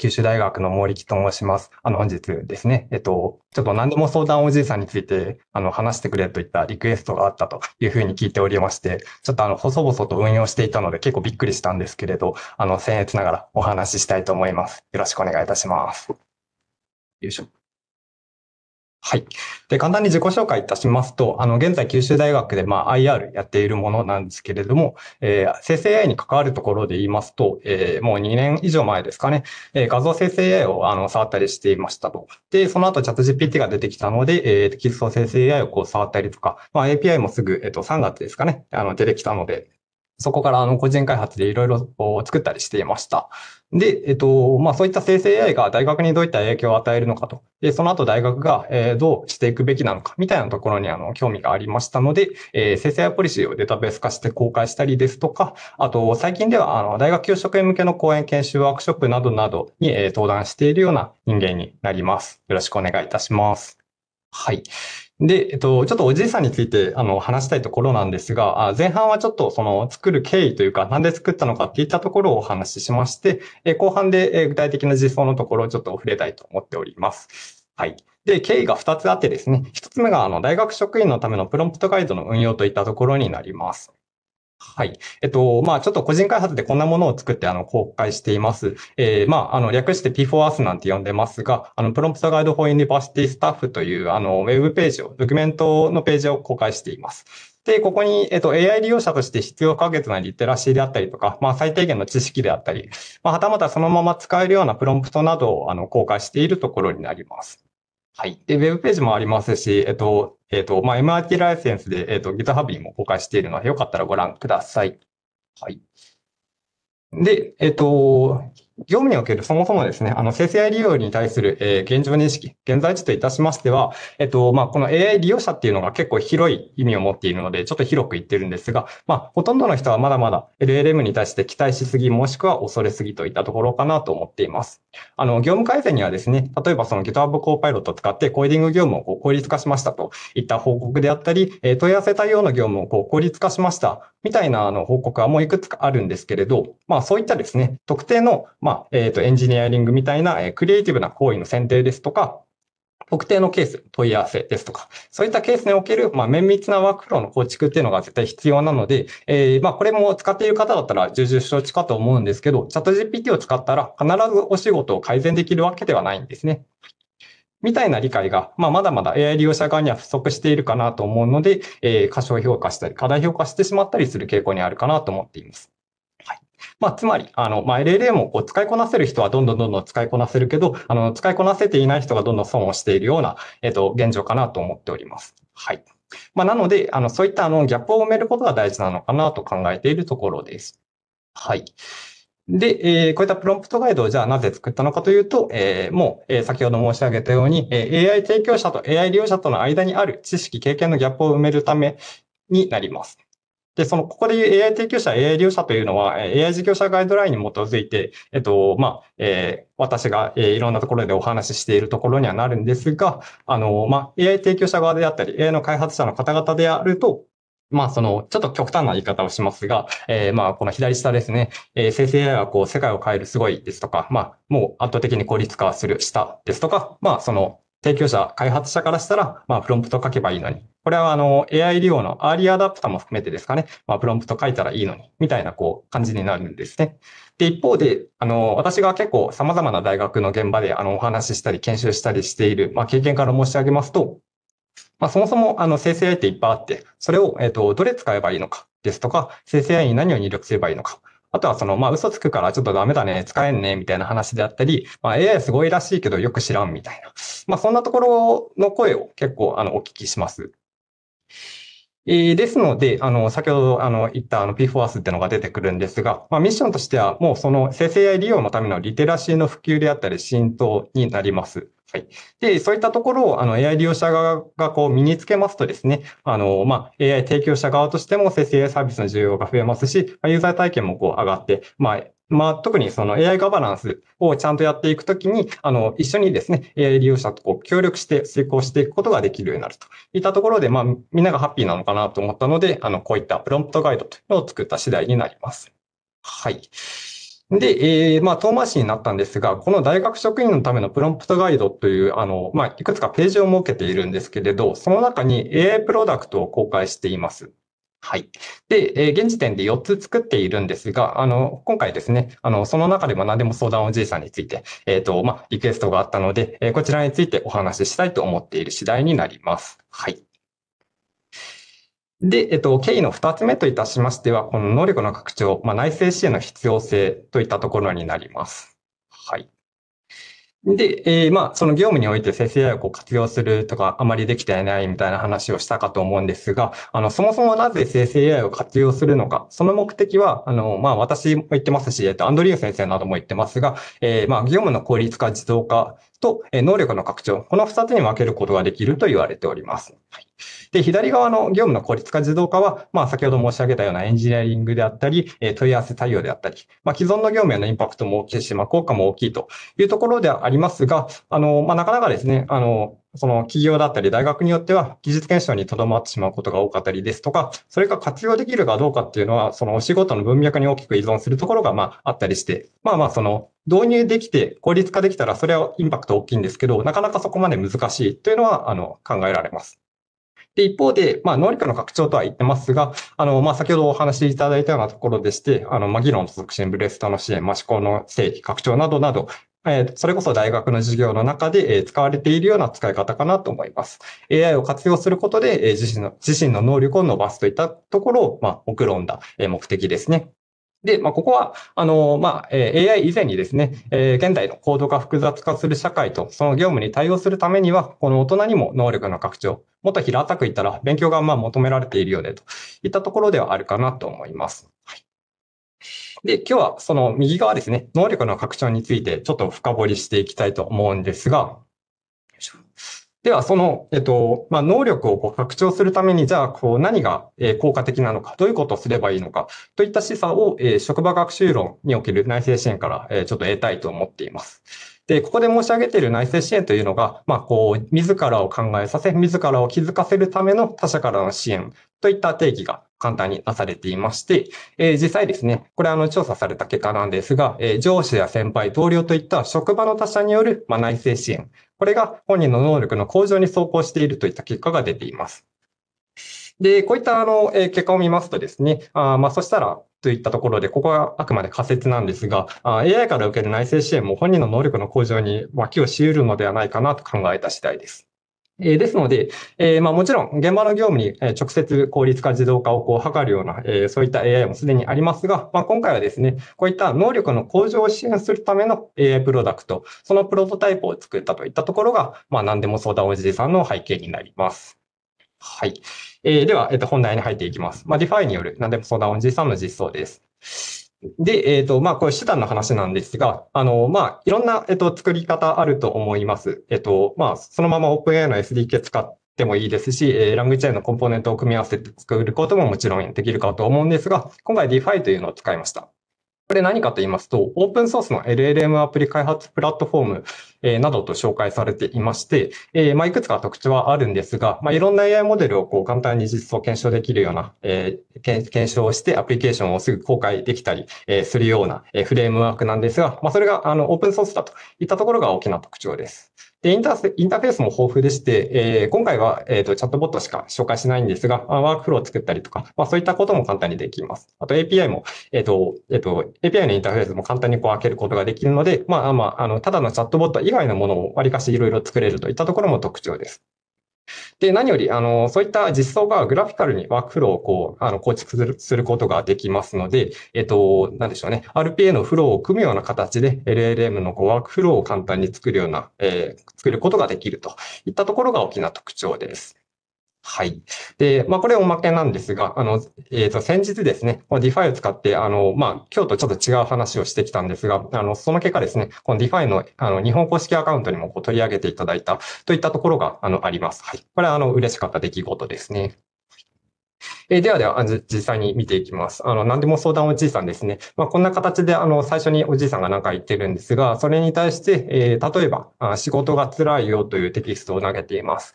九州大学の森木と申します。あの、本日ですね、えっと、ちょっと何でも相談おじいさんについて、あの、話してくれといったリクエストがあったというふうに聞いておりまして、ちょっとあの、細々と運用していたので結構びっくりしたんですけれど、あの、僭越ながらお話ししたいと思います。よろしくお願いいたします。よいしょ。はい。で、簡単に自己紹介いたしますと、あの、現在九州大学で、まあ、IR やっているものなんですけれども、えー、生成 AI に関わるところで言いますと、えー、もう2年以上前ですかね、えー、画像生成 AI を、あの、触ったりしていましたと。で、その後、チャット GPT が出てきたので、えー、テキスト生成 AI をこう触ったりとか、まあ、API もすぐ、えっ、ー、と、3月ですかね、あの、出てきたので、そこからあの個人開発でいろいろ作ったりしていました。で、えっと、まあそういった生成 AI が大学にどういった影響を与えるのかと、で、その後大学が、えどうしていくべきなのかみたいなところにあの興味がありましたので、えー、生成 AI ポリシーをデータベース化して公開したりですとか、あと最近ではあの大学給食へ向けの講演研修ワークショップなどなどに、え登壇しているような人間になります。よろしくお願いいたします。はい。で、えっと、ちょっとおじいさんについて、あの、話したいところなんですが、あ前半はちょっと、その、作る経緯というか、なんで作ったのかっていったところをお話ししまして、え後半で、え具体的な実装のところをちょっと触れたいと思っております。はい。で、経緯が2つあってですね、1つ目が、あの、大学職員のためのプロンプトガイドの運用といったところになります。はい。えっと、まあ、ちょっと個人開発でこんなものを作って、あの、公開しています。えー、まあ、あの、略して P4Us なんて呼んでますが、あの、プロンプトガイドフォーユニバーシティスタッフという、あの、ウェブページを、ドキュメントのページを公開しています。で、ここに、えっと、AI 利用者として必要不可欠なリテラシーであったりとか、まあ、最低限の知識であったり、まあ、はたまたそのまま使えるようなプロンプトなどを、あの、公開しているところになります。はい。で、ウェブページもありますし、えっと、えっと、まあ、m r t ライセンスで、えっと、GitHub にも公開しているので、よかったらご覧ください。はい。で、えっと、業務におけるそもそもですね、あの生成 AI 利用に対する、えー、現状認識、現在地といたしましては、えっと、まあ、この AI 利用者っていうのが結構広い意味を持っているので、ちょっと広く言ってるんですが、まあ、ほとんどの人はまだまだ LLM に対して期待しすぎ、もしくは恐れすぎといったところかなと思っています。あの、業務改善にはですね、例えばその GitHub コーパイロットを使ってコーディング業務を効率化しましたといった報告であったり、え問い合わせ対応の業務を効率化しましたみたいなあの報告はもういくつかあるんですけれど、まあ、そういったですね、特定の、まあまあ、えっ、ー、と、エンジニアリングみたいな、えー、クリエイティブな行為の選定ですとか、特定のケース、問い合わせですとか、そういったケースにおける、まあ、綿密なワークフローの構築っていうのが絶対必要なので、えー、まあ、これも使っている方だったら重々承知かと思うんですけど、チャット GPT を使ったら必ずお仕事を改善できるわけではないんですね。みたいな理解が、まあ、まだまだ AI 利用者側には不足しているかなと思うので、えー、過小評価したり、過大評価してしまったりする傾向にあるかなと思っています。まあ、つまり、あの、まあ、l l a もこう使いこなせる人はどんどんどんどん使いこなせるけど、あの、使いこなせていない人がどんどん損をしているような、えっ、と、現状かなと思っております。はい。まあ、なので、あの、そういった、あの、ギャップを埋めることが大事なのかなと考えているところです。はい。で、えー、こういったプロンプトガイドをじゃあなぜ作ったのかというと、えー、もう、えー、先ほど申し上げたように、え AI 提供者と AI 利用者との間にある知識、経験のギャップを埋めるためになります。で、その、ここでいう AI 提供者、AI 利用者というのは、AI 事業者ガイドラインに基づいて、えっと、まあ、えー、私が、えー、いろんなところでお話ししているところにはなるんですが、あの、まあ、AI 提供者側であったり、AI の開発者の方々であると、まあ、その、ちょっと極端な言い方をしますが、えー、まあ、この左下ですね、えー、生成 AI はこう、世界を変えるすごいですとか、まあ、もう圧倒的に効率化する下ですとか、まあ、その、提供者、開発者からしたら、まあ、プロンプト書けばいいのに。これは、あの、AI 利用のアーリーアダプターも含めてですかね。まあ、プロンプト書いたらいいのに、みたいな、こう、感じになるんですね。で、一方で、あの、私が結構様々な大学の現場で、あの、お話ししたり、研修したりしている、まあ、経験から申し上げますと、まあ、そもそも、あの、生成 AI っていっぱいあって、それを、えっ、と、どれ使えばいいのかですとか、生成 AI に何を入力すればいいのか。あとはその、まあ、嘘つくからちょっとダメだね、使えんね、みたいな話であったり、まあ、AI すごいらしいけどよく知らんみたいな。まあ、そんなところの声を結構、あの、お聞きします。えー、ですので、あの、先ほど、あの、言った、あの、p 4 s ってのが出てくるんですが、まあ、ミッションとしては、もうその生成 AI 利用のためのリテラシーの普及であったり、浸透になります。はい。で、そういったところを、あの、AI 利用者側がこう身につけますとですね、あの、まあ、AI 提供者側としても生成 AI サービスの需要が増えますし、ユーザー体験もこう上がって、まあ、まあ、特にその AI ガバナンスをちゃんとやっていくときに、あの、一緒にですね、AI 利用者とこう協力して遂行していくことができるようになるといったところで、まあ、みんながハッピーなのかなと思ったので、あの、こういったプロンプトガイドというのを作った次第になります。はい。で、えー、まあ、遠回しになったんですが、この大学職員のためのプロンプトガイドという、あの、まあ、いくつかページを設けているんですけれど、その中に AI プロダクトを公開しています。はい。で、えー、現時点で4つ作っているんですが、あの、今回ですね、あの、その中でも何でも相談おじいさんについて、えっ、ー、と、まあ、リクエストがあったので、えー、こちらについてお話ししたいと思っている次第になります。はい。で、えっと、経緯の二つ目といたしましては、この能力の拡張、まあ、内政支援の必要性といったところになります。はい。で、えー、まあ、その業務において生成 AI を活用するとか、あまりできていないみたいな話をしたかと思うんですが、あの、そもそもなぜ生成 AI を活用するのか、その目的は、あの、まあ、私も言ってますし、えっと、アンドリュー先生なども言ってますが、えー、まあ、業務の効率化、自動化と、能力の拡張、この2つに分けることができると言われております。はい、で左側の業務の効率化自動化は、まあ、先ほど申し上げたようなエンジニアリングであったり、問い合わせ対応であったり、まあ、既存の業務へのインパクトも大きいし、まあ、効果も大きいというところではありますが、あのまあ、なかなかですね、あのその企業だったり大学によっては技術検証にとどまってしまうことが多かったりですとか、それが活用できるかどうかっていうのは、そのお仕事の文脈に大きく依存するところが、まあ、あったりして、まあまあ、その、導入できて効率化できたら、それはインパクト大きいんですけど、なかなかそこまで難しいというのは、あの、考えられます。で、一方で、まあ、能力の拡張とは言ってますが、あの、まあ、先ほどお話しいただいたようなところでして、あの、まあ、議論の促進、ブレストの支援、まあ、思考の正規拡張などなど、えー、それこそ大学の授業の中で、えー、使われているような使い方かなと思います。AI を活用することで、えー、自身の自身の能力を伸ばすといったところを、まあ、目論んだ、えー、目的ですね。で、まあ、ここは、あの、まあ、AI 以前にですね、えー、現代の高度化複雑化する社会と、その業務に対応するためには、この大人にも能力の拡張、もっと平たく言ったら、勉強がまあ求められているようで、といったところではあるかなと思います。で、今日はその右側ですね、能力の拡張についてちょっと深掘りしていきたいと思うんですが、では、その、えっと、まあ、能力をこう拡張するために、じゃあ、こう、何が効果的なのか、どういうことをすればいいのか、といった示唆を、え職場学習論における内政支援から、えちょっと得たいと思っています。で、ここで申し上げている内政支援というのが、まあ、こう、自らを考えさせ、自らを気づかせるための他者からの支援といった定義が簡単になされていまして、えー、実際ですね、これあの調査された結果なんですが、えー、上司や先輩、同僚といった職場の他者による、まあ、内政支援、これが本人の能力の向上に走行しているといった結果が出ています。で、こういったあの、えー、結果を見ますとですね、あまあそしたら、といったところで、ここはあくまで仮説なんですが、AI から受ける内政支援も本人の能力の向上に脇をし得るのではないかなと考えた次第です。えですので、えまもちろん現場の業務に直接効率化自動化をこう図るような、えそういった AI もすでにありますが、ま今回はですね、こういった能力の向上を支援するための AI プロダクト、そのプロトタイプを作ったといったところが、ま何でも相談おじいさんの背景になります。はい。えー、では、えっ、ー、と、本題に入っていきます。まあ、DeFi による何でも相談ジーさんの実装です。で、えっ、ー、と、まあ、これ手段の話なんですが、あの、まあ、いろんな、えっ、と、作り方あると思います。えっ、と、まあ、そのまま OpenAI の SDK 使って、もいいですし、えー、ラングチェーンのコンポーネントを組み合わせて作ることももちろんできるかと思うんですが、今回 DeFi というのを使いました。これ何かと言いますと、オープンソースの LLM アプリ開発プラットフォームえー、などと紹介されていまして、えー、まあ、いくつか特徴はあるんですが、まあ、いろんな AI モデルをこう簡単に実装検証できるような、えー、検証してアプリケーションをすぐ公開できたり、えするような、えフレームワークなんですが、まあ、それが、あの、オープンソースだといったところが大きな特徴です。で、インターインターフェースも豊富でして、えー、今回は、えっ、ー、と、チャットボットしか紹介しないんですが、まワークフローを作ったりとか、まあ、そういったことも簡単にできます。あと API も、えっ、ー、と、えっ、と、API のインターフェースも簡単にこう開けることができるので、まあ、まあ、あの、ただのチャットボット以以外のものをわりかしいろいろ作れるといったところも特徴です。で、何より、あの、そういった実装がグラフィカルにワークフローをこう、あの、構築することができますので、えっと、なんでしょうね。RPA のフローを組むような形で LLM のこうワークフローを簡単に作るような、えー、作ることができるといったところが大きな特徴です。はい。で、まあ、これおまけなんですが、あの、えっ、ー、と、先日ですね、この DeFi を使って、あの、まあ、今日とちょっと違う話をしてきたんですが、あの、その結果ですね、この DeFi の、あの、日本公式アカウントにもこう取り上げていただいたといったところが、あの、あります。はい。これは、あの、嬉しかった出来事ですね。えではでは、実際に見ていきます。あの、何でも相談おじいさんですね。まあ、こんな形で、あの、最初におじいさんが何か言ってるんですが、それに対して、えー、例えば、仕事が辛いよというテキストを投げています。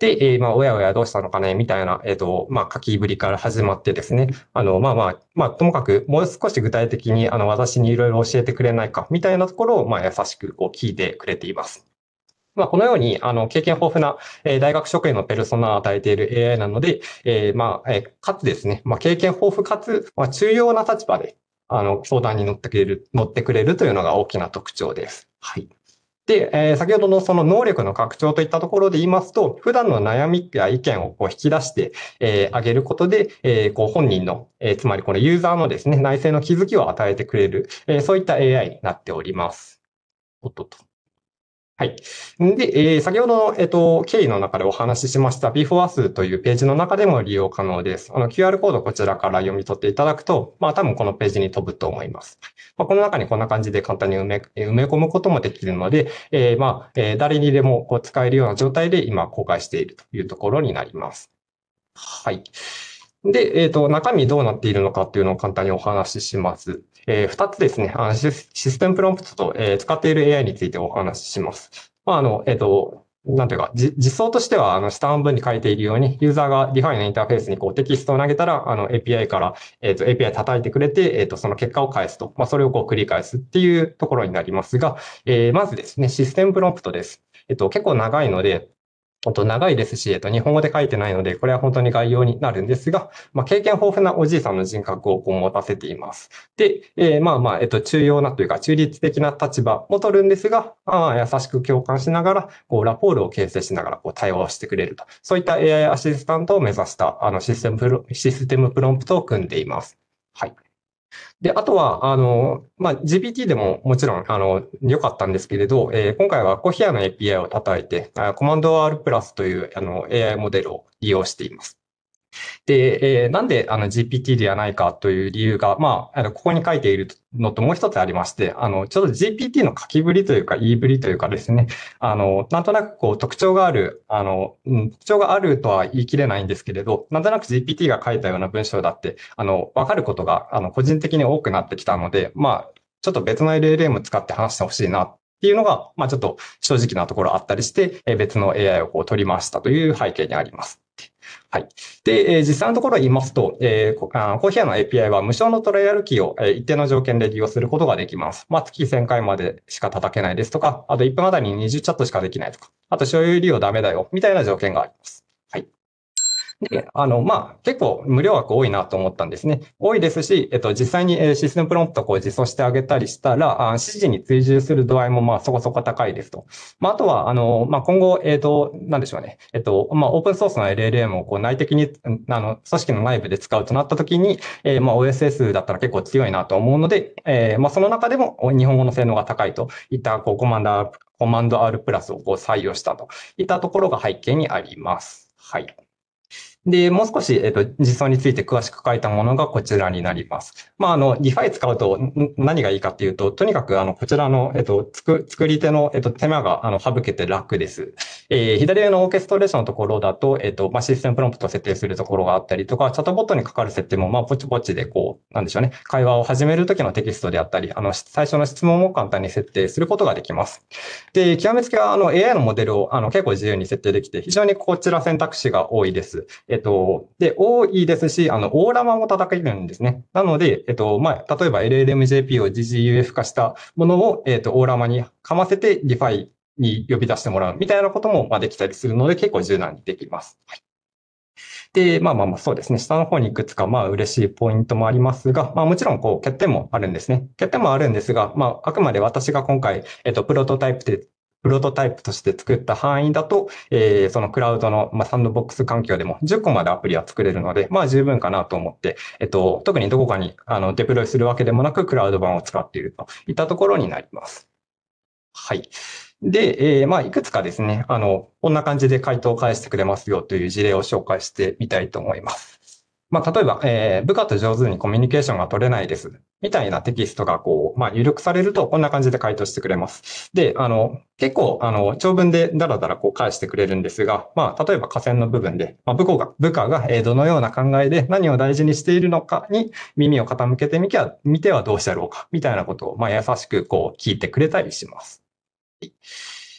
で、えー、まあ、おやおやどうしたのかね、みたいな、えっ、ー、と、まあ、書きぶりから始まってですね、あの、まあまあ、まあ、ともかく、もう少し具体的に、あの、私にいろいろ教えてくれないか、みたいなところを、まあ、優しく、こう、聞いてくれています。まあ、このように、あの、経験豊富な、えー、大学職員のペルソナを与えている AI なので、えー、まあ、えー、かつですね、まあ、経験豊富かつ、まあ、重要な立場で、あの、相談に乗ってくれる、乗ってくれるというのが大きな特徴です。はい。で、えー、先ほどのその能力の拡張といったところで言いますと、普段の悩みや意見をこう引き出して、えー、あげることで、えー、こう本人の、えー、つまりこのユーザーのですね、内政の気づきを与えてくれる、えー、そういった AI になっております。おっとっと。はい。で、えー、先ほど、の、えっ、ー、と、経緯の中でお話ししました b 4 f o 数というページの中でも利用可能です。あの、QR コードこちらから読み取っていただくと、まあ、多分このページに飛ぶと思います。まあ、この中にこんな感じで簡単に埋め、埋め込むこともできるので、えー、まあ、えー、誰にでもこう使えるような状態で今公開しているというところになります。はい。で、えっ、ー、と、中身どうなっているのかっていうのを簡単にお話しします。えー、二つですね、あのシステムプロンプトと、えー、使っている AI についてお話しします。まあ、あの、えっ、ー、と、なんていうか、実装としては、あの、下半分に書いているように、ユーザーが Define のインターフェースにこうテキストを投げたら、あの、API から、えっ、ー、と、API 叩いてくれて、えっ、ー、と、その結果を返すと。まあ、それをこう繰り返すっていうところになりますが、えー、まずですね、システムプロンプトです。えっと、結構長いので、本当長いですし、えっと、日本語で書いてないので、これは本当に概要になるんですが、まあ、経験豊富なおじいさんの人格をこう持たせています。で、えー、まあまあ、えっと、重要なというか、中立的な立場も取るんですが、あ優しく共感しながら、こう、ラポールを形成しながら、こう、対話をしてくれると。そういった AI アシスタントを目指した、あの、システムプロ、システムプロンプトを組んでいます。はい。で、あとは、あの、まあ、GPT でももちろん、あの、良かったんですけれど、えー、今回はコヒアの API を叩いて、コマンド R プラスという、あの、AI モデルを利用しています。で、えー、なんであの GPT ではないかという理由が、まあ、あのここに書いているのともう一つありまして、あの、ちょっと GPT の書きぶりというか言いぶりというかですね、あの、なんとなくこう特徴がある、あの、うん、特徴があるとは言い切れないんですけれど、なんとなく GPT が書いたような文章だって、あの、わかることが、あの、個人的に多くなってきたので、まあ、ちょっと別の LLM 使って話してほしいなっていうのが、まあちょっと正直なところあったりして、別の AI をこう取りましたという背景にあります。はい。で、え実際のところ言いますと、えー、コーヒ屋の API は無償のトライアルキーを、え一定の条件で利用することができます。まあ、月1000回までしか叩けないですとか、あと1分あたりに20チャットしかできないとか、あと所有利用ダメだよ、みたいな条件があります。で、あの、まあ、結構無料枠多いなと思ったんですね。多いですし、えっと、実際にシステムプロンプトをこう実装してあげたりしたら、あ指示に追従する度合いもまあそこそこ高いですと。まあ、あとは、あの、まあ、今後、えっ、と、なんでしょうね。えっと、まあ、オープンソースの LLM をこう内的に、あの、組織の内部で使うとなった時に、えー、まあ、OSS だったら結構強いなと思うので、えー、まあ、その中でも日本語の性能が高いといった、こう、コマンダー、コマンド R プラスをこう採用したといったところが背景にあります。はい。で、もう少し、えっ、と、実装について詳しく書いたものがこちらになります。まあ、あの、DeFi 使うと何がいいかっていうと、とにかく、あの、こちらの、えっ、と、つく、作り手の、えっ、と、手間が、あの、省けて楽です。えー、左上のオーケストレーションのところだと、えっ、ー、と、まあ、システムプロンプトを設定するところがあったりとか、チャットボットにかかる設定も、まあ、ポチポチで、こう、なんでしょうね。会話を始めるときのテキストであったり、あの、最初の質問も簡単に設定することができます。で、極めつけは、あの、AI のモデルを、あの、結構自由に設定できて、非常にこちら選択肢が多いです。えっ、ー、と、で、多いですし、あの、オーラマも叩けるんですね。なので、えっ、ー、と、まあ、例えば LLMJP を GGUF 化したものを、えっ、と、オーラマにかませて、ディファイに呼び出してもらうみたいなことも、まあ、できたりするので、結構柔軟にできます。はい。で、まあまあまあそうですね。下の方にいくつか、まあ嬉しいポイントもありますが、まあもちろんこう欠点もあるんですね。欠点もあるんですが、まああくまで私が今回、えっと、プロトタイプでプロトタイプとして作った範囲だと、えー、そのクラウドの、まあ、サンドボックス環境でも10個までアプリは作れるので、まあ十分かなと思って、えっと、特にどこかにあのデプロイするわけでもなく、クラウド版を使っているといったところになります。はい。で、えー、まあ、いくつかですね、あの、こんな感じで回答を返してくれますよという事例を紹介してみたいと思います。まあ、例えば、えー、部下と上手にコミュニケーションが取れないです。みたいなテキストが、こう、まあ、入力されると、こんな感じで回答してくれます。で、あの、結構、あの、長文でダラダラこう返してくれるんですが、まあ、例えば、下線の部分で、まあ、部下が、部下が、えどのような考えで何を大事にしているのかに耳を傾けてみきゃ、見てはどうしたろうか、みたいなことを、まあ、優しくこう、聞いてくれたりします。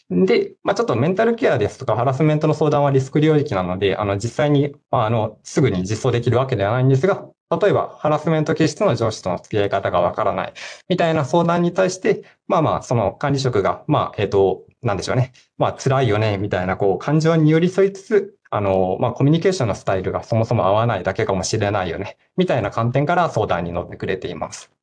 で、まあ、ちょっとメンタルケアですとか、ハラスメントの相談はリスク領域なので、あの、実際に、まあの、すぐに実装できるわけではないんですが、例えば、ハラスメント気質の上司との付き合い方がわからない、みたいな相談に対して、まあまあ、その管理職が、まあ、えっ、ー、と、なんでしょうね。まあ、辛いよね、みたいな、こう、感情に寄り添いつつ、あの、まあ、コミュニケーションのスタイルがそもそも合わないだけかもしれないよね、みたいな観点から相談に乗ってくれています。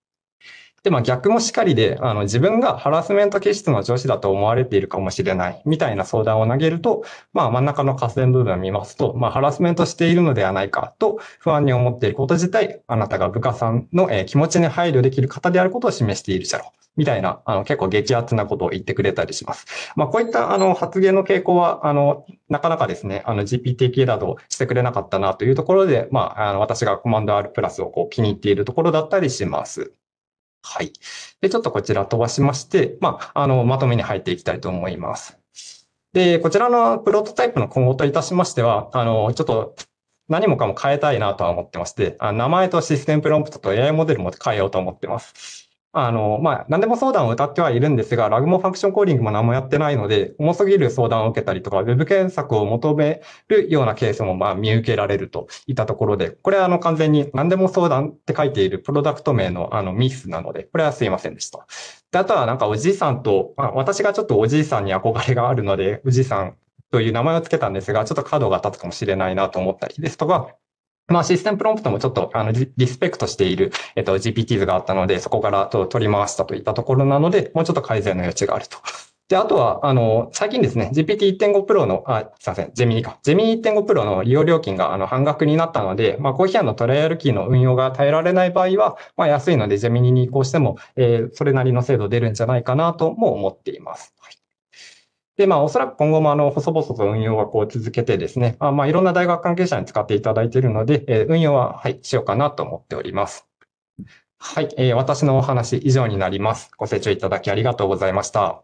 で、まあ逆もしかりで、あの自分がハラスメント気質の上司だと思われているかもしれないみたいな相談を投げると、まあ真ん中の河川部分を見ますと、まあハラスメントしているのではないかと不安に思っていること自体、あなたが部下さんの、え気持ちに配慮できる方であることを示しているじゃろう。みたいな、あの、結構激アツなことを言ってくれたりします。まあ、こういった、あの、発言の傾向は、あの、なかなかですね、あの、GPT 系などしてくれなかったなというところで、まあ、あの、私がコマンド R プラスをこう気に入っているところだったりします。はい。で、ちょっとこちら飛ばしまして、まあ、あの、まとめに入っていきたいと思います。で、こちらのプロトタイプの今後といたしましては、あの、ちょっと何もかも変えたいなとは思ってまして、あ名前とシステムプロンプトと AI モデルも変えようと思ってます。あの、まあ、何でも相談を歌ってはいるんですが、ラグもファンクションコーリングも何もやってないので、重すぎる相談を受けたりとか、ウェブ検索を求めるようなケースも、まあ、見受けられるといったところで、これは、あの、完全に何でも相談って書いているプロダクト名の、あの、ミスなので、これはすいませんでした。で、あとは、なんか、おじいさんと、まあ、私がちょっとおじいさんに憧れがあるので、おじいさんという名前を付けたんですが、ちょっと角が立つかもしれないなと思ったりですとか、まあ、システムプロンプトもちょっと、あの、リスペクトしている、えっと、GPTs があったので、そこからと取り回したといったところなので、もうちょっと改善の余地があると。で、あとは、あの、最近ですね、GPT1.5 Pro の、あ、すいません、ジェミニか。ジェミニ1.5 Pro の利用料金が、あの、半額になったので、まあ、コーヒーのトライアルキーの運用が耐えられない場合は、まあ、安いので、ジェミニに移行しても、えー、それなりの精度出るんじゃないかなとも思っています。はいで、まあ、おそらく今後も、あの、細々と運用はこう続けてですね、まあ、まあ、いろんな大学関係者に使っていただいているので、え運用は、はい、しようかなと思っております。はい、えー、私のお話以上になります。ご清聴いただきありがとうございました。